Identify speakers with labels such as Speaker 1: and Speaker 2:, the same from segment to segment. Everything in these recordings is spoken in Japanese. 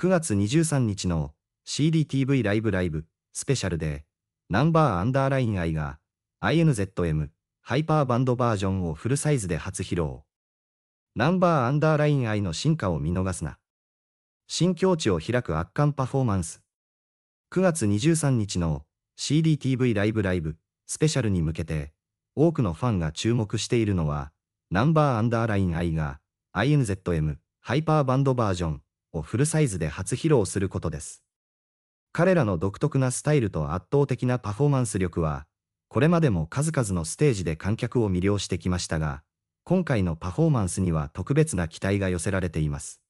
Speaker 1: 9月23日の CDTV ライブライブスペシャルで、ナンバーアンダーライン I が INZM ハイパーバンドバージョンをフルサイズで初披露。ナンバーアンダーライン I の進化を見逃すな。新境地を開く圧巻パフォーマンス。9月23日の CDTV ライブライブスペシャルに向けて、多くのファンが注目しているのは、ナンバーアンダーライン I が INZM ハイパーバンドバージョンをフルサイズで初披露することです。彼らの独特なスタイルと圧倒的なパフォーマンス力は、これまでも数々のステージで観客を魅了してきましたが、今回のパフォーマンスには特別な期待が寄せられています。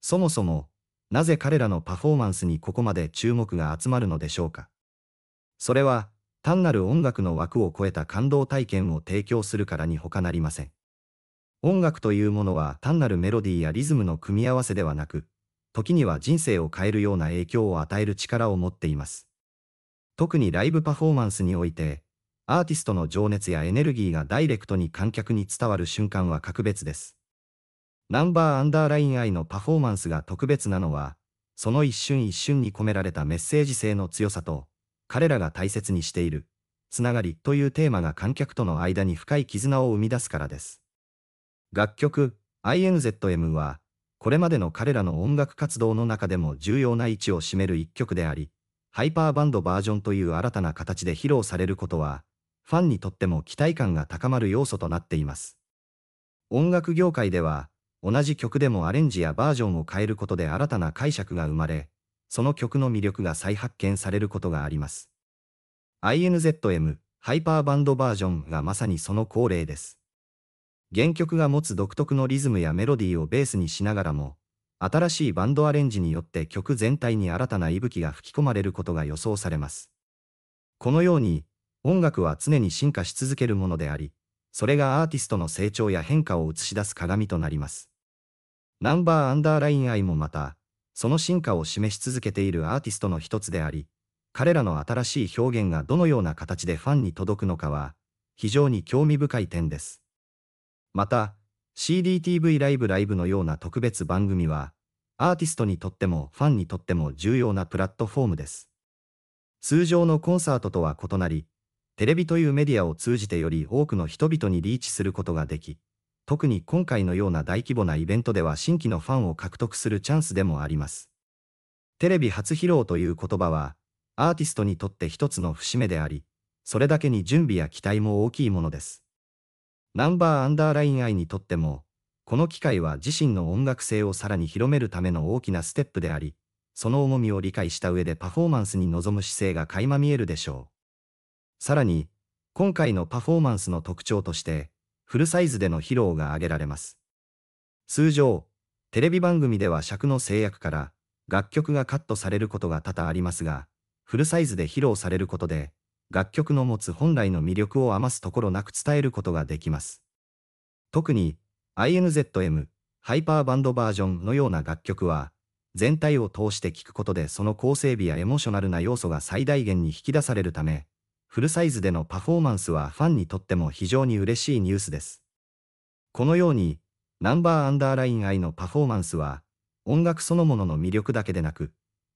Speaker 1: そもそも、なぜ彼らのパフォーマンスにここまで注目が集まるのでしょうか。それは、単なる音楽の枠を超えた感動体験を提供するからに他なりません。音楽というものは単なるメロディーやリズムの組み合わせではなく、時には人生を変えるような影響を与える力を持っています。特にライブパフォーマンスにおいて、アーティストの情熱やエネルギーがダイレクトに観客に伝わる瞬間は格別です。ナンバーアンダーラインイのパフォーマンスが特別なのは、その一瞬一瞬に込められたメッセージ性の強さと、彼らが大切にしている、つながりというテーマが観客との間に深い絆を生み出すからです。楽曲 INZM は、これまでの彼らの音楽活動の中でも重要な位置を占める一曲であり、ハイパーバンドバージョンという新たな形で披露されることは、ファンにとっても期待感が高まる要素となっています。音楽業界では、同じ曲でもアレンジやバージョンを変えることで新たな解釈が生まれ、その曲の魅力が再発見されることがあります。INZM ハイパーバンドバージョンがまさにその恒例です。原曲が持つ独特のリズムやメロディーをベースにしながらも、新しいバンドアレンジによって曲全体に新たな息吹が吹き込まれることが予想されます。このように、音楽は常に進化し続けるものであり、それがアーティストの成長や変化を映し出す鏡となります。ナンバーアンダーライン愛もまた、その進化を示し続けているアーティストの一つであり、彼らの新しい表現がどのような形でファンに届くのかは、非常に興味深い点です。また、CDTV ライブライブのような特別番組は、アーティストにとってもファンにとっても重要なプラットフォームです。通常のコンサートとは異なり、テレビというメディアを通じてより多くの人々にリーチすることができ、特に今回のような大規模なイベントでは新規のファンを獲得するチャンスでもあります。テレビ初披露という言葉は、アーティストにとって一つの節目であり、それだけに準備や期待も大きいものです。ナンバーアンダーライン愛にとっても、この機会は自身の音楽性をさらに広めるための大きなステップであり、その重みを理解した上でパフォーマンスに臨む姿勢が垣間見えるでしょう。さらに、今回のパフォーマンスの特徴として、フルサイズでの披露が挙げられます。通常、テレビ番組では尺の制約から、楽曲がカットされることが多々ありますが、フルサイズで披露されることで、楽曲の持つ本来の魅力を余すところなく伝えることができます。特に INZM ハイパーバンドバージョンのような楽曲は全体を通して聴くことでその構成美やエモーショナルな要素が最大限に引き出されるためフルサイズでのパフォーマンスはファンにとっても非常に嬉しいニュースです。このようにナンバーアンダーライン I のパフォーマンスは音楽そのものの魅力だけでなく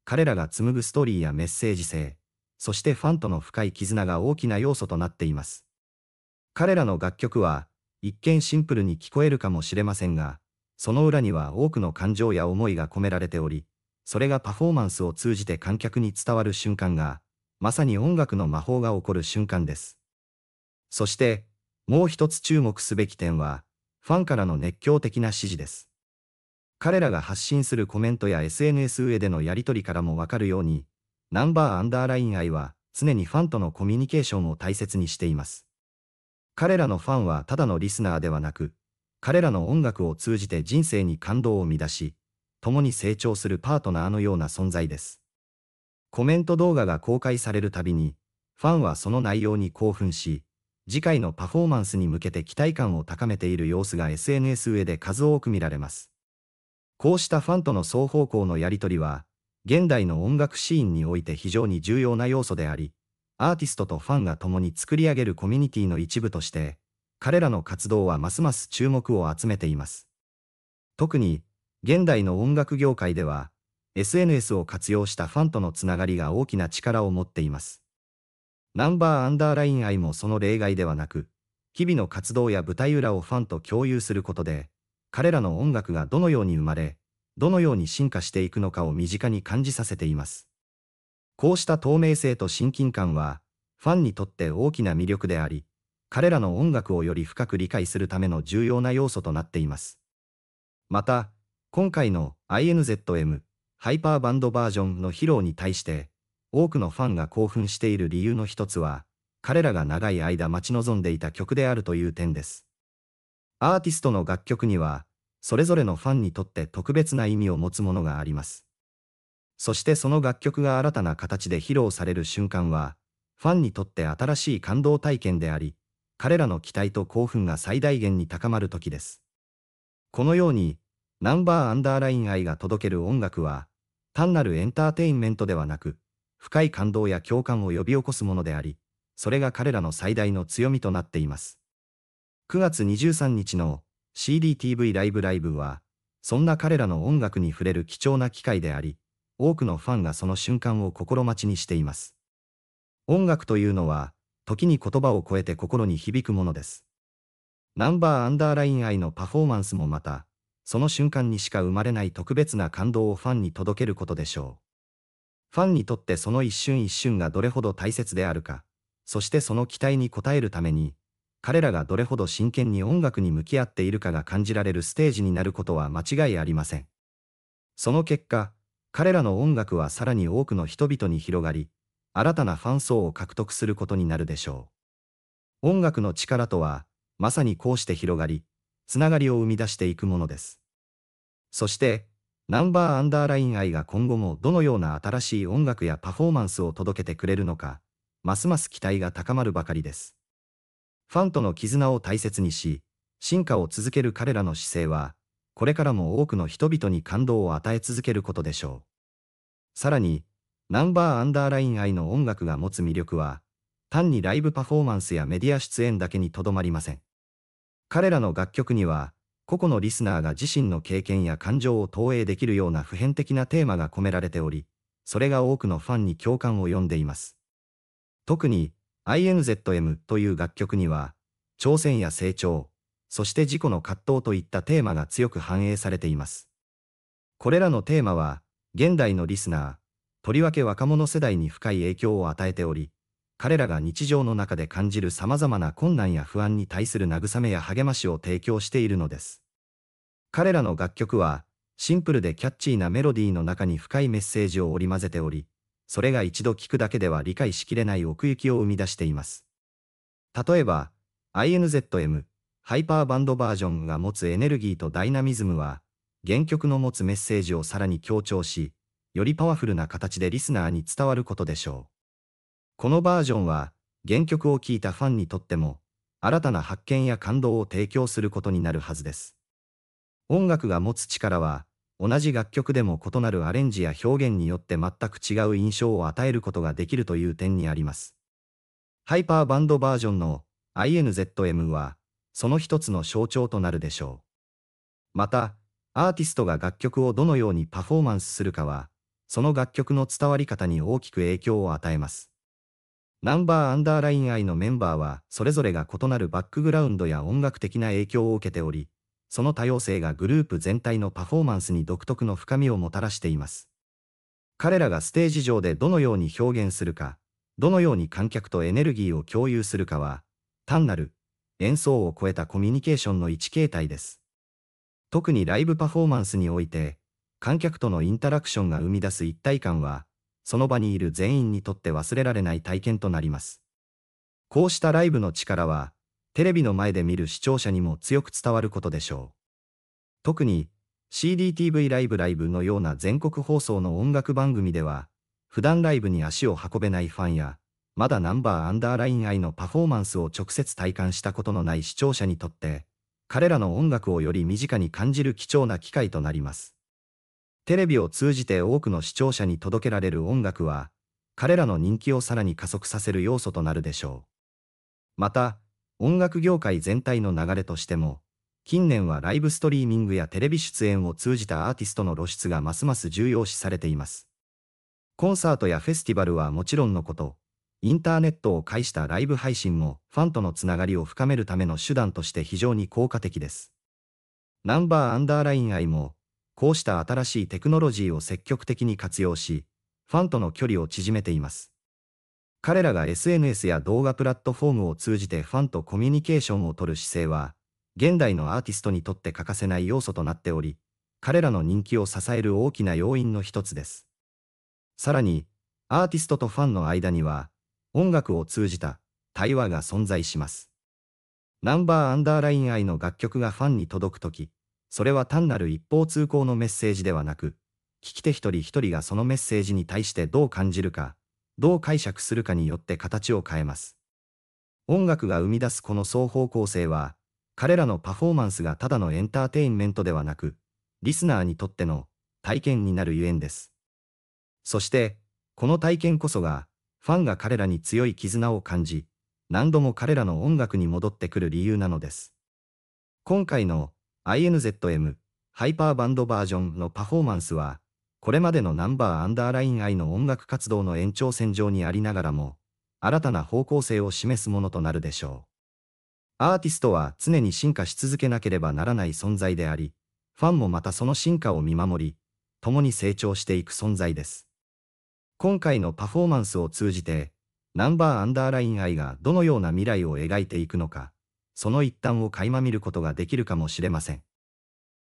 Speaker 1: 彼らが紡ぐストーリーやメッセージ性そしてファンとの深い絆が大きな要素となっています。彼らの楽曲は、一見シンプルに聞こえるかもしれませんが、その裏には多くの感情や思いが込められており、それがパフォーマンスを通じて観客に伝わる瞬間が、まさに音楽の魔法が起こる瞬間です。そして、もう一つ注目すべき点は、ファンからの熱狂的な支持です。彼らが発信するコメントや SNS 上でのやり取りからもわかるように、ナンバーアンダーライン愛は、常にファンとのコミュニケーションを大切にしています。彼らのファンはただのリスナーではなく、彼らの音楽を通じて人生に感動を生み出し、共に成長するパートナーのような存在です。コメント動画が公開されるたびに、ファンはその内容に興奮し、次回のパフォーマンスに向けて期待感を高めている様子が SNS 上で数多く見られます。こうしたファンとの双方向のやりとりは、現代の音楽シーンにおいて非常に重要な要素であり、アーティストとファンが共に作り上げるコミュニティの一部として、彼らの活動はますます注目を集めています。特に、現代の音楽業界では、SNS を活用したファンとのつながりが大きな力を持っています。ナンバーアンダーライン愛もその例外ではなく、日々の活動や舞台裏をファンと共有することで、彼らの音楽がどのように生まれ、どのように進化していくのかを身近に感じさせています。こうした透明性と親近感は、ファンにとって大きな魅力であり、彼らの音楽をより深く理解するための重要な要素となっています。また、今回の INZM ハイパーバンドバージョンの披露に対して、多くのファンが興奮している理由の一つは、彼らが長い間待ち望んでいた曲であるという点です。アーティストの楽曲には、それぞれのファンにとって特別な意味を持つものがあります。そしてその楽曲が新たな形で披露される瞬間は、ファンにとって新しい感動体験であり、彼らの期待と興奮が最大限に高まる時です。このように、ナンバーアンダーライン愛が届ける音楽は、単なるエンターテインメントではなく、深い感動や共感を呼び起こすものであり、それが彼らの最大の強みとなっています。9月23日の CDTV ライブライブは、そんな彼らの音楽に触れる貴重な機会であり、多くのファンがその瞬間を心待ちにしています。音楽というのは、時に言葉を超えて心に響くものです。ナンバーアンダーライン愛のパフォーマンスもまた、その瞬間にしか生まれない特別な感動をファンに届けることでしょう。ファンにとってその一瞬一瞬がどれほど大切であるか、そしてその期待に応えるために、彼らがどれほど真剣に音楽に向き合っているかが感じられるステージになることは間違いありません。その結果、彼らの音楽はさらに多くの人々に広がり、新たなファン層を獲得することになるでしょう。音楽の力とは、まさにこうして広がり、つながりを生み出していくものです。そして、ナンバーアンダーライン愛が今後もどのような新しい音楽やパフォーマンスを届けてくれるのか、ますます期待が高まるばかりです。ファンとの絆を大切にし、進化を続ける彼らの姿勢は、これからも多くの人々に感動を与え続けることでしょう。さらに、ナンバーアンダーライン愛の音楽が持つ魅力は、単にライブパフォーマンスやメディア出演だけにとどまりません。彼らの楽曲には、個々のリスナーが自身の経験や感情を投影できるような普遍的なテーマが込められており、それが多くのファンに共感を呼んでいます。特に、INZM という楽曲には、挑戦や成長、そして自己の葛藤といったテーマが強く反映されています。これらのテーマは、現代のリスナー、とりわけ若者世代に深い影響を与えており、彼らが日常の中で感じる様々な困難や不安に対する慰めや励ましを提供しているのです。彼らの楽曲は、シンプルでキャッチーなメロディーの中に深いメッセージを織り交ぜており、それが一度聞くだけでは理解しきれない奥行きを生み出しています。例えば、INZM、ハイパーバンドバージョンが持つエネルギーとダイナミズムは、原曲の持つメッセージをさらに強調し、よりパワフルな形でリスナーに伝わることでしょう。このバージョンは、原曲を聴いたファンにとっても、新たな発見や感動を提供することになるはずです。音楽が持つ力は、同じ楽曲でも異なるアレンジや表現によって全く違う印象を与えることができるという点にあります。ハイパーバンドバージョンの INZM は、その一つの象徴となるでしょう。また、アーティストが楽曲をどのようにパフォーマンスするかは、その楽曲の伝わり方に大きく影響を与えます。ナンバーアンダーライン I のメンバーは、それぞれが異なるバックグラウンドや音楽的な影響を受けており、その多様性がグループ全体のパフォーマンスに独特の深みをもたらしています。彼らがステージ上でどのように表現するか、どのように観客とエネルギーを共有するかは、単なる演奏を超えたコミュニケーションの一形態です。特にライブパフォーマンスにおいて、観客とのインタラクションが生み出す一体感は、その場にいる全員にとって忘れられない体験となります。こうしたライブの力は、テレビの前で見る視聴者にも強く伝わることでしょう。特に、CDTV ライブライブのような全国放送の音楽番組では、普段ライブに足を運べないファンや、まだナンバーアンダーライン愛のパフォーマンスを直接体感したことのない視聴者にとって、彼らの音楽をより身近に感じる貴重な機会となります。テレビを通じて多くの視聴者に届けられる音楽は、彼らの人気をさらに加速させる要素となるでしょう。また、音楽業界全体の流れとしても、近年はライブストリーミングやテレビ出演を通じたアーティストの露出がますます重要視されています。コンサートやフェスティバルはもちろんのこと、インターネットを介したライブ配信もファンとのつながりを深めるための手段として非常に効果的です。ナンバーアンダーライン愛も、こうした新しいテクノロジーを積極的に活用し、ファンとの距離を縮めています。彼らが SNS や動画プラットフォームを通じてファンとコミュニケーションをとる姿勢は、現代のアーティストにとって欠かせない要素となっており、彼らの人気を支える大きな要因の一つです。さらに、アーティストとファンの間には、音楽を通じた対話が存在します。ナンバーアンダーライン愛の楽曲がファンに届くとき、それは単なる一方通行のメッセージではなく、聞き手一人一人がそのメッセージに対してどう感じるか、どう解釈するかによって形を変えます。音楽が生み出すこの双方向性は、彼らのパフォーマンスがただのエンターテインメントではなく、リスナーにとっての体験になるゆえんです。そして、この体験こそが、ファンが彼らに強い絆を感じ、何度も彼らの音楽に戻ってくる理由なのです。今回の INZM ハイパーバンドバージョンのパフォーマンスは、これまでのナンバーアンダーライン I の音楽活動の延長線上にありながらも、新たな方向性を示すものとなるでしょう。アーティストは常に進化し続けなければならない存在であり、ファンもまたその進化を見守り、共に成長していく存在です。今回のパフォーマンスを通じて、ナンバーアンダーライン愛がどのような未来を描いていくのか、その一端を垣間見ることができるかもしれません。